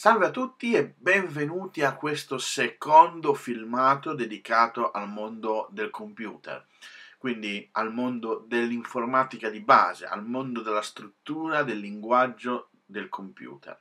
Salve a tutti e benvenuti a questo secondo filmato dedicato al mondo del computer, quindi al mondo dell'informatica di base, al mondo della struttura del linguaggio del computer.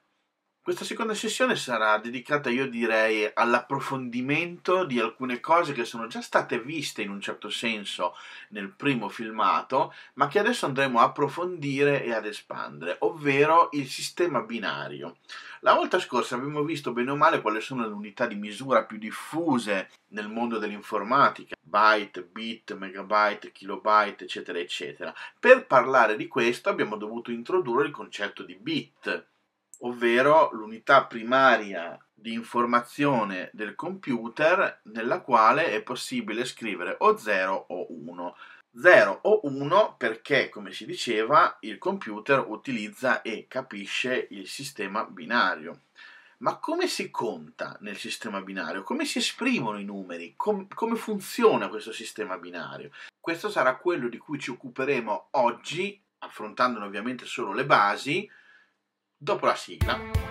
Questa seconda sessione sarà dedicata, io direi, all'approfondimento di alcune cose che sono già state viste in un certo senso nel primo filmato, ma che adesso andremo a approfondire e ad espandere, ovvero il sistema binario. La volta scorsa abbiamo visto bene o male quali sono le unità di misura più diffuse nel mondo dell'informatica, byte, bit, megabyte, kilobyte, eccetera, eccetera. Per parlare di questo abbiamo dovuto introdurre il concetto di bit ovvero l'unità primaria di informazione del computer nella quale è possibile scrivere o 0 o 1. 0 o 1 perché, come si diceva, il computer utilizza e capisce il sistema binario. Ma come si conta nel sistema binario? Come si esprimono i numeri? Com- come funziona questo sistema binario? Questo sarà quello di cui ci occuperemo oggi, affrontandone ovviamente solo le basi, dopo la sigla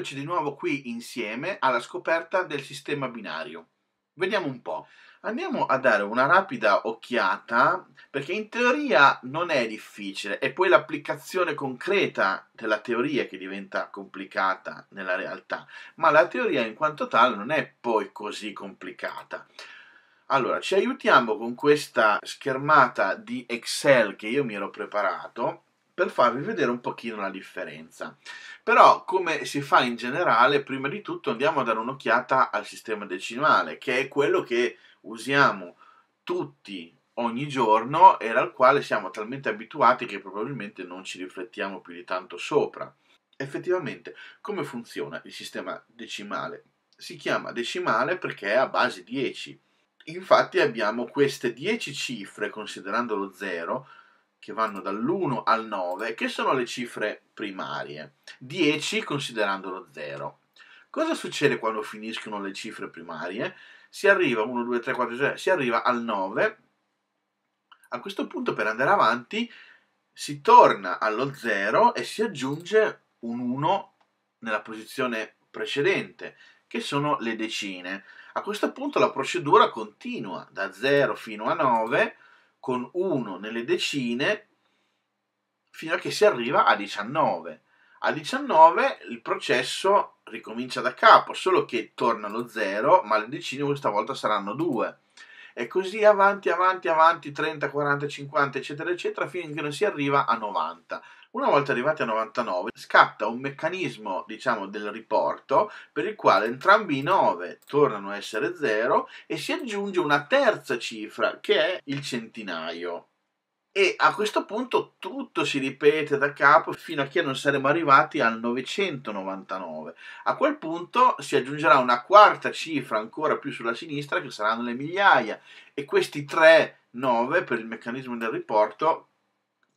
Eccoci di nuovo qui insieme alla scoperta del sistema binario. Vediamo un po'. Andiamo a dare una rapida occhiata perché in teoria non è difficile, è poi l'applicazione concreta della teoria che diventa complicata nella realtà, ma la teoria in quanto tale non è poi così complicata. Allora, ci aiutiamo con questa schermata di Excel che io mi ero preparato per farvi vedere un pochino la differenza. Però, come si fa in generale, prima di tutto andiamo a dare un'occhiata al sistema decimale, che è quello che usiamo tutti ogni giorno e al quale siamo talmente abituati che probabilmente non ci riflettiamo più di tanto sopra. Effettivamente, come funziona il sistema decimale? Si chiama decimale perché è a base 10. Infatti abbiamo queste 10 cifre, considerando lo 0, che vanno dall'1 al 9, che sono le cifre primarie, 10 considerando lo 0. Cosa succede quando finiscono le cifre primarie? Si arriva 1, 2, 3, 4, 5, si arriva al 9. A questo punto per andare avanti si torna allo 0 e si aggiunge un 1 nella posizione precedente, che sono le decine. A questo punto la procedura continua da 0 fino a 9 con 1 nelle decine fino a che si arriva a 19. A 19 il processo ricomincia da capo, solo che torna lo 0, ma le decine questa volta saranno 2. E così avanti, avanti, avanti, 30, 40, 50, eccetera, eccetera, finché non si arriva a 90. Una volta arrivati a 99 scatta un meccanismo diciamo del riporto per il quale entrambi i 9 tornano a essere 0 e si aggiunge una terza cifra che è il centinaio. E a questo punto tutto si ripete da capo fino a che non saremo arrivati al 999. A quel punto si aggiungerà una quarta cifra ancora più sulla sinistra che saranno le migliaia e questi tre 9 per il meccanismo del riporto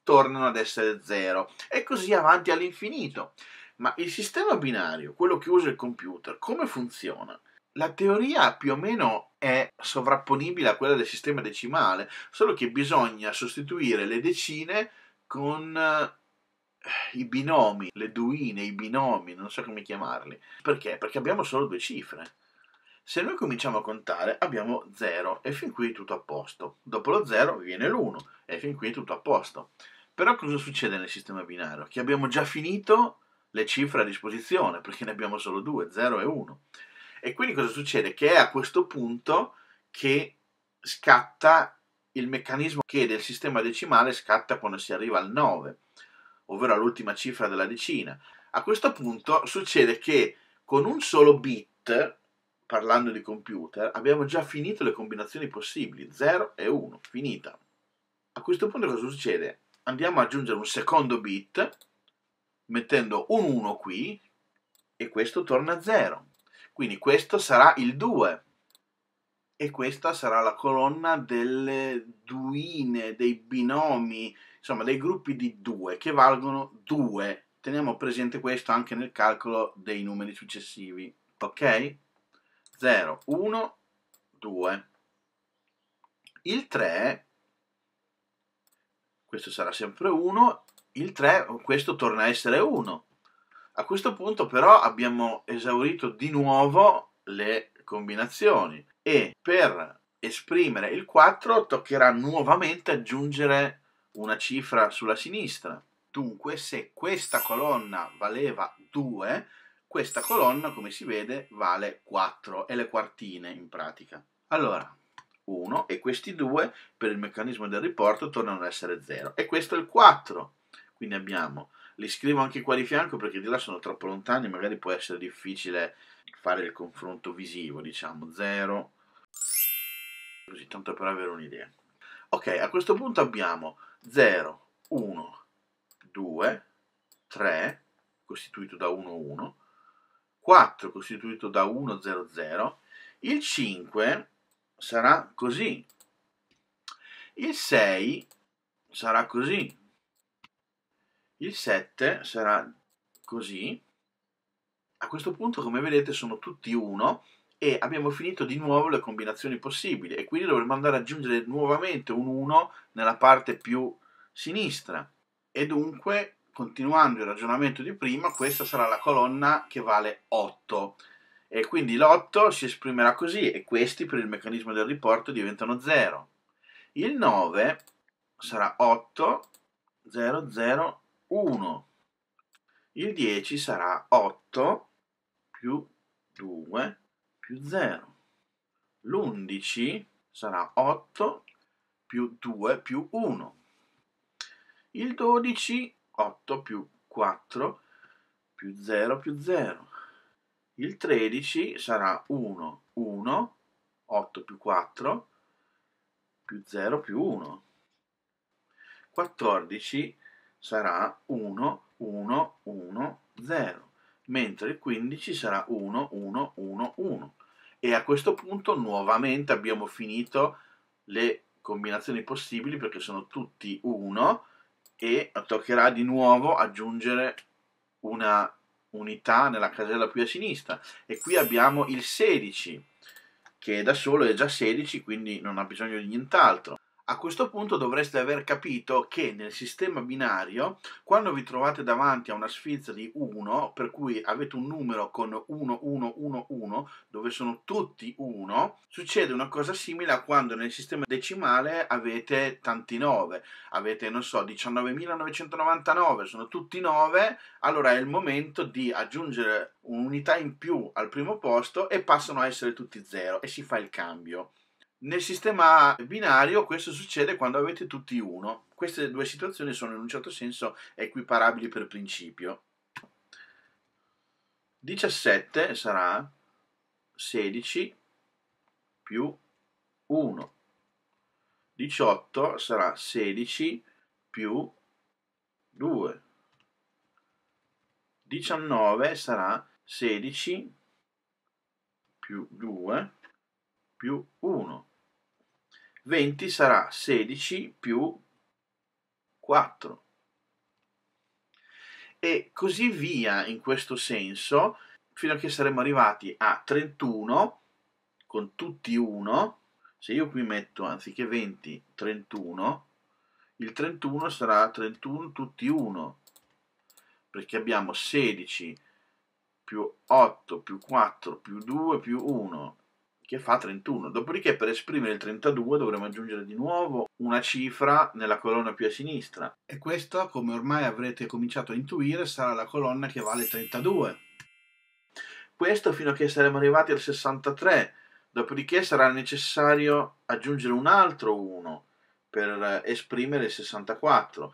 tornano ad essere 0 e così avanti all'infinito. Ma il sistema binario, quello che usa il computer, come funziona? La teoria più o meno è sovrapponibile a quella del sistema decimale, solo che bisogna sostituire le decine con eh, i binomi, le duine, i binomi, non so come chiamarli. Perché? Perché abbiamo solo due cifre. Se noi cominciamo a contare abbiamo 0 e fin qui è tutto a posto. Dopo lo 0 viene l'1 e fin qui è tutto a posto. Però cosa succede nel sistema binario? Che abbiamo già finito le cifre a disposizione perché ne abbiamo solo due, 0 e 1. E quindi cosa succede? Che è a questo punto che scatta il meccanismo che del sistema decimale scatta quando si arriva al 9, ovvero all'ultima cifra della decina. A questo punto succede che con un solo bit parlando di computer, abbiamo già finito le combinazioni possibili, 0 e 1, finita. A questo punto cosa succede? Andiamo ad aggiungere un secondo bit, mettendo un 1 qui, e questo torna a 0. Quindi questo sarà il 2, e questa sarà la colonna delle duine, dei binomi, insomma dei gruppi di 2 che valgono 2. Teniamo presente questo anche nel calcolo dei numeri successivi, ok? 0, 1, 2. Il 3, questo sarà sempre 1, il 3, questo torna a essere 1. A questo punto però abbiamo esaurito di nuovo le combinazioni e per esprimere il 4 toccherà nuovamente aggiungere una cifra sulla sinistra. Dunque se questa colonna valeva 2 questa colonna, come si vede, vale 4, e le quartine in pratica. Allora, 1 e questi due per il meccanismo del riporto tornano ad essere 0. E questo è il 4. Quindi abbiamo, li scrivo anche qua di fianco perché di là sono troppo lontani, magari può essere difficile fare il confronto visivo, diciamo 0, così tanto per avere un'idea. Ok, a questo punto abbiamo 0, 1, 2, 3, costituito da 1, 1, 4 costituito da 1, 0, 0, il 5 sarà così, il 6 sarà così, il 7 sarà così, a questo punto come vedete sono tutti 1 e abbiamo finito di nuovo le combinazioni possibili e quindi dovremmo andare ad aggiungere nuovamente un 1 nella parte più sinistra e dunque continuando il ragionamento di prima, questa sarà la colonna che vale 8 e quindi l'8 si esprimerà così e questi per il meccanismo del riporto diventano 0. Il 9 sarà 8, 0, 0, 1. Il 10 sarà 8 più 2 più 0. L'11 sarà 8 più 2 più 1. Il 12 8 più 4 più 0 più 0. Il 13 sarà 1, 1, 8 più 4 più 0 più 1. 14 sarà 1, 1, 1, 0, mentre il 15 sarà 1, 1, 1, 1. E a questo punto nuovamente abbiamo finito le combinazioni possibili perché sono tutti 1 e toccherà di nuovo aggiungere una unità nella casella più a sinistra e qui abbiamo il 16 che da solo è già 16 quindi non ha bisogno di nient'altro a questo punto dovreste aver capito che nel sistema binario, quando vi trovate davanti a una sfilza di 1, per cui avete un numero con 1, 1, 1, 1, dove sono tutti 1, succede una cosa simile a quando nel sistema decimale avete tanti 9. Avete, non so, 19.999, sono tutti 9, allora è il momento di aggiungere un'unità in più al primo posto e passano a essere tutti 0 e si fa il cambio. Nel sistema binario questo succede quando avete tutti uno. Queste due situazioni sono in un certo senso equiparabili per principio. 17 sarà 16 più 1. 18 sarà 16 più 2. 19 sarà 16 più 2 più 1. 20 sarà 16 più 4. E così via in questo senso fino a che saremo arrivati a 31 con tutti 1. Se io qui metto anziché 20, 31, il 31 sarà 31 tutti 1 perché abbiamo 16 più 8 più 4 più 2 più 1 che fa 31. Dopodiché per esprimere il 32 dovremo aggiungere di nuovo una cifra nella colonna più a sinistra. E questa, come ormai avrete cominciato a intuire, sarà la colonna che vale 32. Questo fino a che saremo arrivati al 63. Dopodiché sarà necessario aggiungere un altro 1 per esprimere il 64.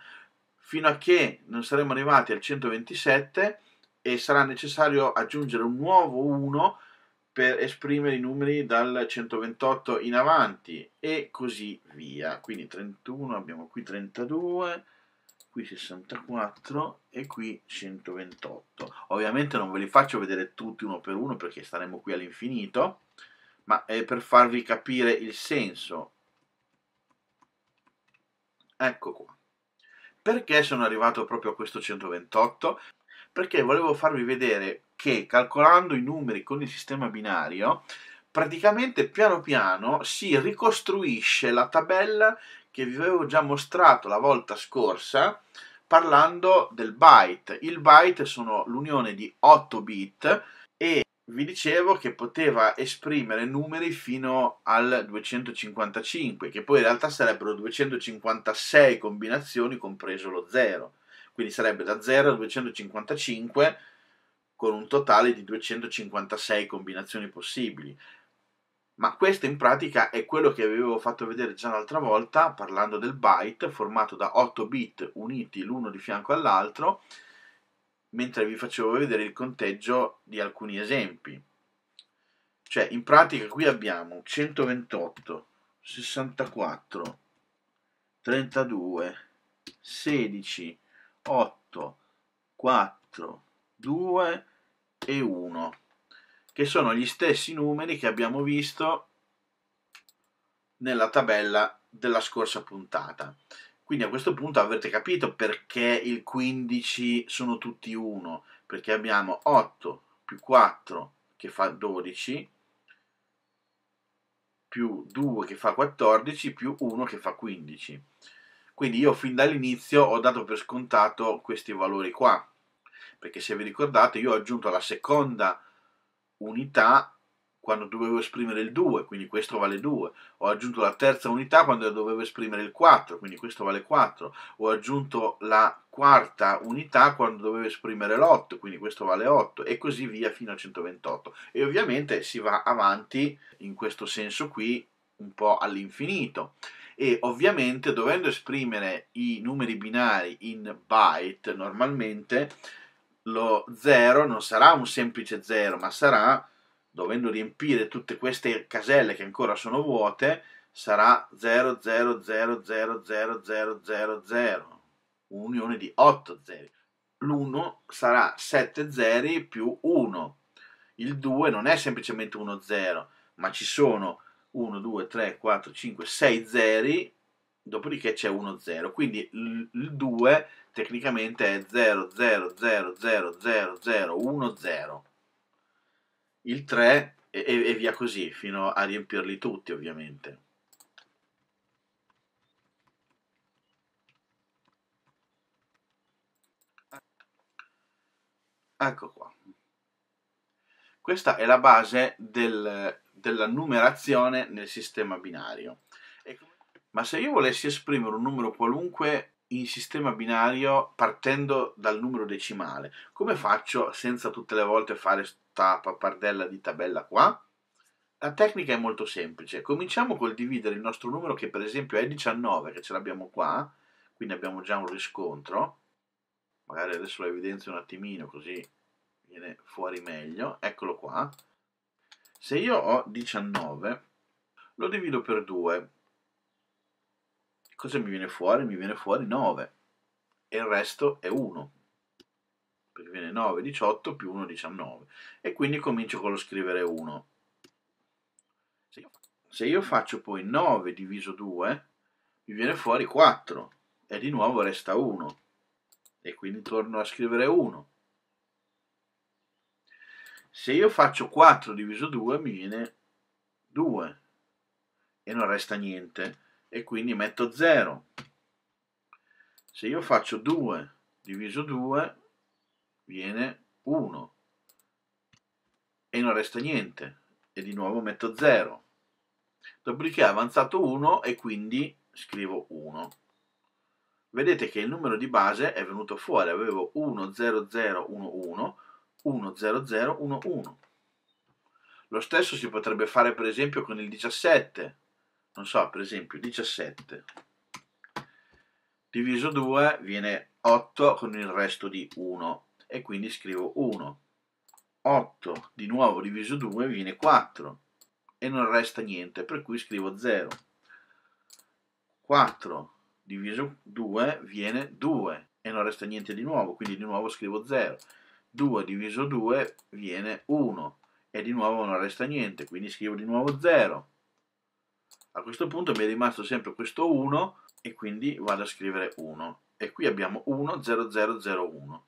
Fino a che non saremo arrivati al 127 e sarà necessario aggiungere un nuovo 1 per esprimere i numeri dal 128 in avanti e così via. Quindi 31, abbiamo qui 32, qui 64 e qui 128. Ovviamente non ve li faccio vedere tutti uno per uno perché staremo qui all'infinito, ma è per farvi capire il senso. Ecco qua. Perché sono arrivato proprio a questo 128? Perché volevo farvi vedere che calcolando i numeri con il sistema binario, praticamente piano piano si ricostruisce la tabella che vi avevo già mostrato la volta scorsa parlando del byte. Il byte sono l'unione di 8 bit e vi dicevo che poteva esprimere numeri fino al 255, che poi in realtà sarebbero 256 combinazioni compreso lo 0. Quindi sarebbe da 0 a 255 con un totale di 256 combinazioni possibili. Ma questo in pratica è quello che avevo fatto vedere già l'altra volta parlando del byte formato da 8 bit uniti l'uno di fianco all'altro mentre vi facevo vedere il conteggio di alcuni esempi. Cioè in pratica qui abbiamo 128, 64, 32, 16, 8, 4, 2 e 1, che sono gli stessi numeri che abbiamo visto nella tabella della scorsa puntata. Quindi a questo punto avrete capito perché il 15 sono tutti 1, perché abbiamo 8 più 4 che fa 12, più 2 che fa 14, più 1 che fa 15. Quindi io fin dall'inizio ho dato per scontato questi valori qua perché se vi ricordate io ho aggiunto la seconda unità quando dovevo esprimere il 2, quindi questo vale 2. Ho aggiunto la terza unità quando dovevo esprimere il 4, quindi questo vale 4. Ho aggiunto la quarta unità quando dovevo esprimere l'8, quindi questo vale 8 e così via fino a 128. E ovviamente si va avanti in questo senso qui un po' all'infinito. E ovviamente dovendo esprimere i numeri binari in byte normalmente lo 0 non sarà un semplice 0, ma sarà, dovendo riempire tutte queste caselle che ancora sono vuote, sarà 0, 0, 0, 0, 0, 0, 0, 0, un'unione di 8 zeri. L'1 sarà 7 zeri più 1. Il 2 non è semplicemente 1, 0, ma ci sono 1, 2, 3, 4, 5, 6 zeri, dopodiché c'è 1, 0. Quindi il 2 tecnicamente è 0000010. Il 3 e, e, via così, fino a riempirli tutti ovviamente. Ecco qua. Questa è la base del, della numerazione nel sistema binario. Ma se io volessi esprimere un numero qualunque in sistema binario partendo dal numero decimale. Come faccio senza tutte le volte fare sta pappardella di tabella qua? La tecnica è molto semplice. Cominciamo col dividere il nostro numero che per esempio è 19, che ce l'abbiamo qua, quindi abbiamo già un riscontro. Magari adesso lo evidenzio un attimino così viene fuori meglio. Eccolo qua. Se io ho 19, lo divido per 2 cosa mi viene fuori? Mi viene fuori 9 e il resto è 1 perché viene 9, 18 più 1, 19 e quindi comincio con lo scrivere 1 se io faccio poi 9 diviso 2 mi viene fuori 4 e di nuovo resta 1 e quindi torno a scrivere 1 se io faccio 4 diviso 2 mi viene 2 e non resta niente e quindi metto 0. Se io faccio 2 diviso 2 viene 1 e non resta niente e di nuovo metto 0. Dopodiché ha avanzato 1 e quindi scrivo 1. Vedete che il numero di base è venuto fuori, avevo 1 0 0 1 1 1 0 0 1 1. Lo stesso si potrebbe fare per esempio con il 17 non so, per esempio 17 diviso 2 viene 8 con il resto di 1 e quindi scrivo 1. 8 di nuovo diviso 2 viene 4 e non resta niente, per cui scrivo 0. 4 diviso 2 viene 2 e non resta niente di nuovo, quindi di nuovo scrivo 0. 2 diviso 2 viene 1 e di nuovo non resta niente, quindi scrivo di nuovo 0. A questo punto mi è rimasto sempre questo 1 e quindi vado a scrivere 1. E qui abbiamo 1, 0, 0, 0, 1.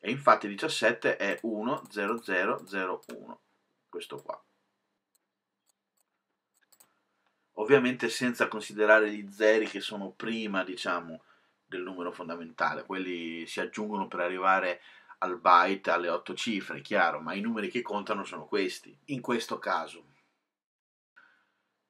E infatti 17 è 1, 0, 0, 0, 1. Questo qua. Ovviamente senza considerare gli zeri che sono prima, diciamo, del numero fondamentale. Quelli si aggiungono per arrivare al byte, alle 8 cifre, chiaro, ma i numeri che contano sono questi, in questo caso.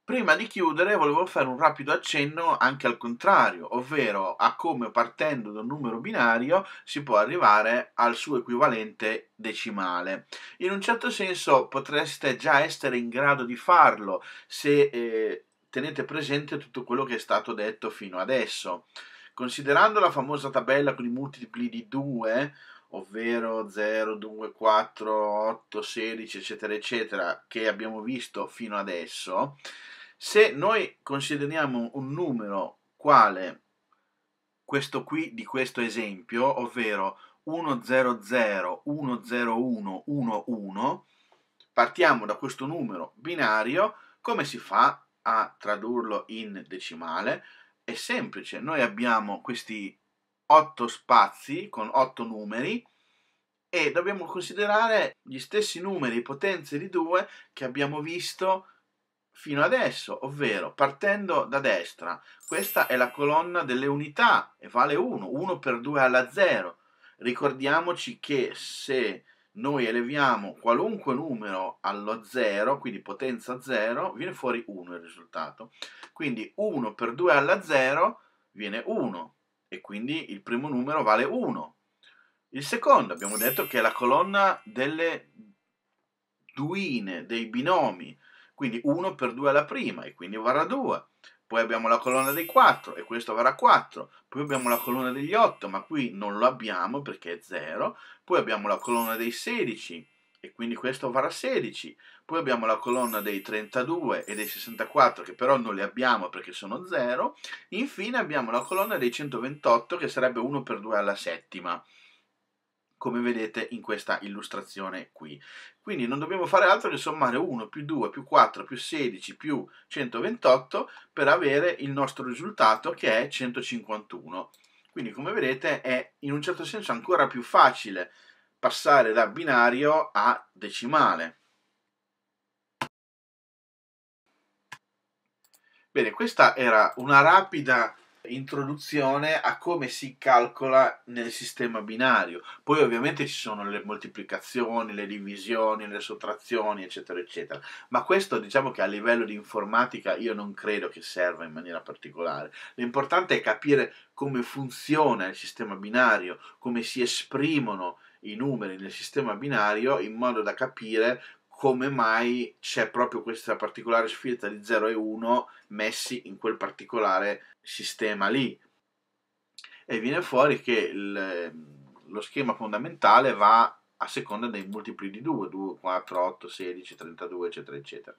Prima di chiudere volevo fare un rapido accenno anche al contrario, ovvero a come partendo da un numero binario si può arrivare al suo equivalente decimale. In un certo senso potreste già essere in grado di farlo se eh, tenete presente tutto quello che è stato detto fino adesso. Considerando la famosa tabella con i multipli di 2, ovvero 0, 2, 4, 8, 16, eccetera, eccetera, che abbiamo visto fino adesso, se noi consideriamo un numero quale questo qui di questo esempio, ovvero 100, partiamo da questo numero binario, come si fa a tradurlo in decimale? È semplice, noi abbiamo questi 8 spazi con 8 numeri e dobbiamo considerare gli stessi numeri potenze di 2 che abbiamo visto fino adesso, ovvero partendo da destra, questa è la colonna delle unità e vale 1, 1 per 2 alla 0. Ricordiamoci che se noi eleviamo qualunque numero allo 0, quindi potenza 0, viene fuori 1 il risultato. Quindi 1 per 2 alla 0 viene 1 e quindi il primo numero vale 1. Il secondo abbiamo detto che è la colonna delle duine, dei binomi, quindi 1 per 2 alla prima e quindi varrà 2 poi abbiamo la colonna dei 4 e questo varrà 4, poi abbiamo la colonna degli 8 ma qui non lo abbiamo perché è 0, poi abbiamo la colonna dei 16 e quindi questo varrà 16, poi abbiamo la colonna dei 32 e dei 64 che però non li abbiamo perché sono 0, infine abbiamo la colonna dei 128 che sarebbe 1 per 2 alla settima come vedete in questa illustrazione qui. Quindi non dobbiamo fare altro che sommare 1 più 2 più 4 più 16 più 128 per avere il nostro risultato che è 151. Quindi come vedete è in un certo senso ancora più facile passare da binario a decimale. Bene, questa era una rapida introduzione a come si calcola nel sistema binario. Poi ovviamente ci sono le moltiplicazioni, le divisioni, le sottrazioni, eccetera, eccetera. Ma questo diciamo che a livello di informatica io non credo che serva in maniera particolare. L'importante è capire come funziona il sistema binario, come si esprimono i numeri nel sistema binario in modo da capire come mai c'è proprio questa particolare scelta di 0 e 1 messi in quel particolare sistema lì. E viene fuori che il, lo schema fondamentale va a seconda dei multipli di 2, 2, 4, 8, 16, 32, eccetera, eccetera.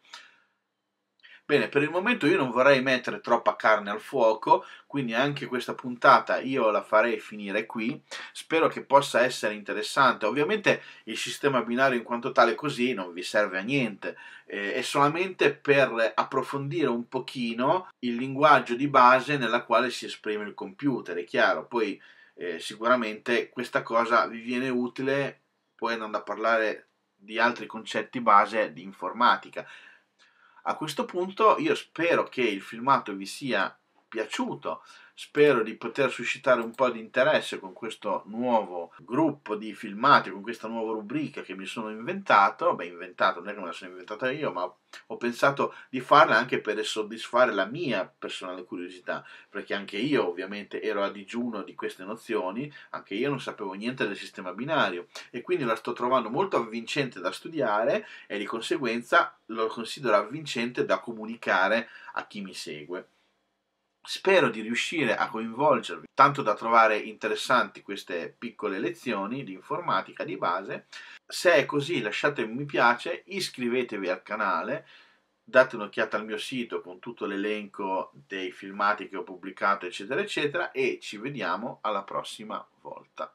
Bene, per il momento io non vorrei mettere troppa carne al fuoco, quindi anche questa puntata io la farei finire qui. Spero che possa essere interessante. Ovviamente il sistema binario in quanto tale così non vi serve a niente, eh, è solamente per approfondire un pochino il linguaggio di base nella quale si esprime il computer, è chiaro. Poi eh, sicuramente questa cosa vi viene utile poi andando a parlare di altri concetti base di informatica a questo punto io spero che il filmato vi sia piaciuto, spero di poter suscitare un po' di interesse con questo nuovo gruppo di filmati, con questa nuova rubrica che mi sono inventato, beh inventato, non è che me la sono inventata io, ma ho pensato di farla anche per soddisfare la mia personale curiosità, perché anche io ovviamente ero a digiuno di queste nozioni, anche io non sapevo niente del sistema binario e quindi la sto trovando molto avvincente da studiare e di conseguenza lo considero avvincente da comunicare a chi mi segue. Spero di riuscire a coinvolgervi, tanto da trovare interessanti queste piccole lezioni di informatica di base. Se è così lasciate un mi piace, iscrivetevi al canale, date un'occhiata al mio sito con tutto l'elenco dei filmati che ho pubblicato, eccetera, eccetera, e ci vediamo alla prossima volta.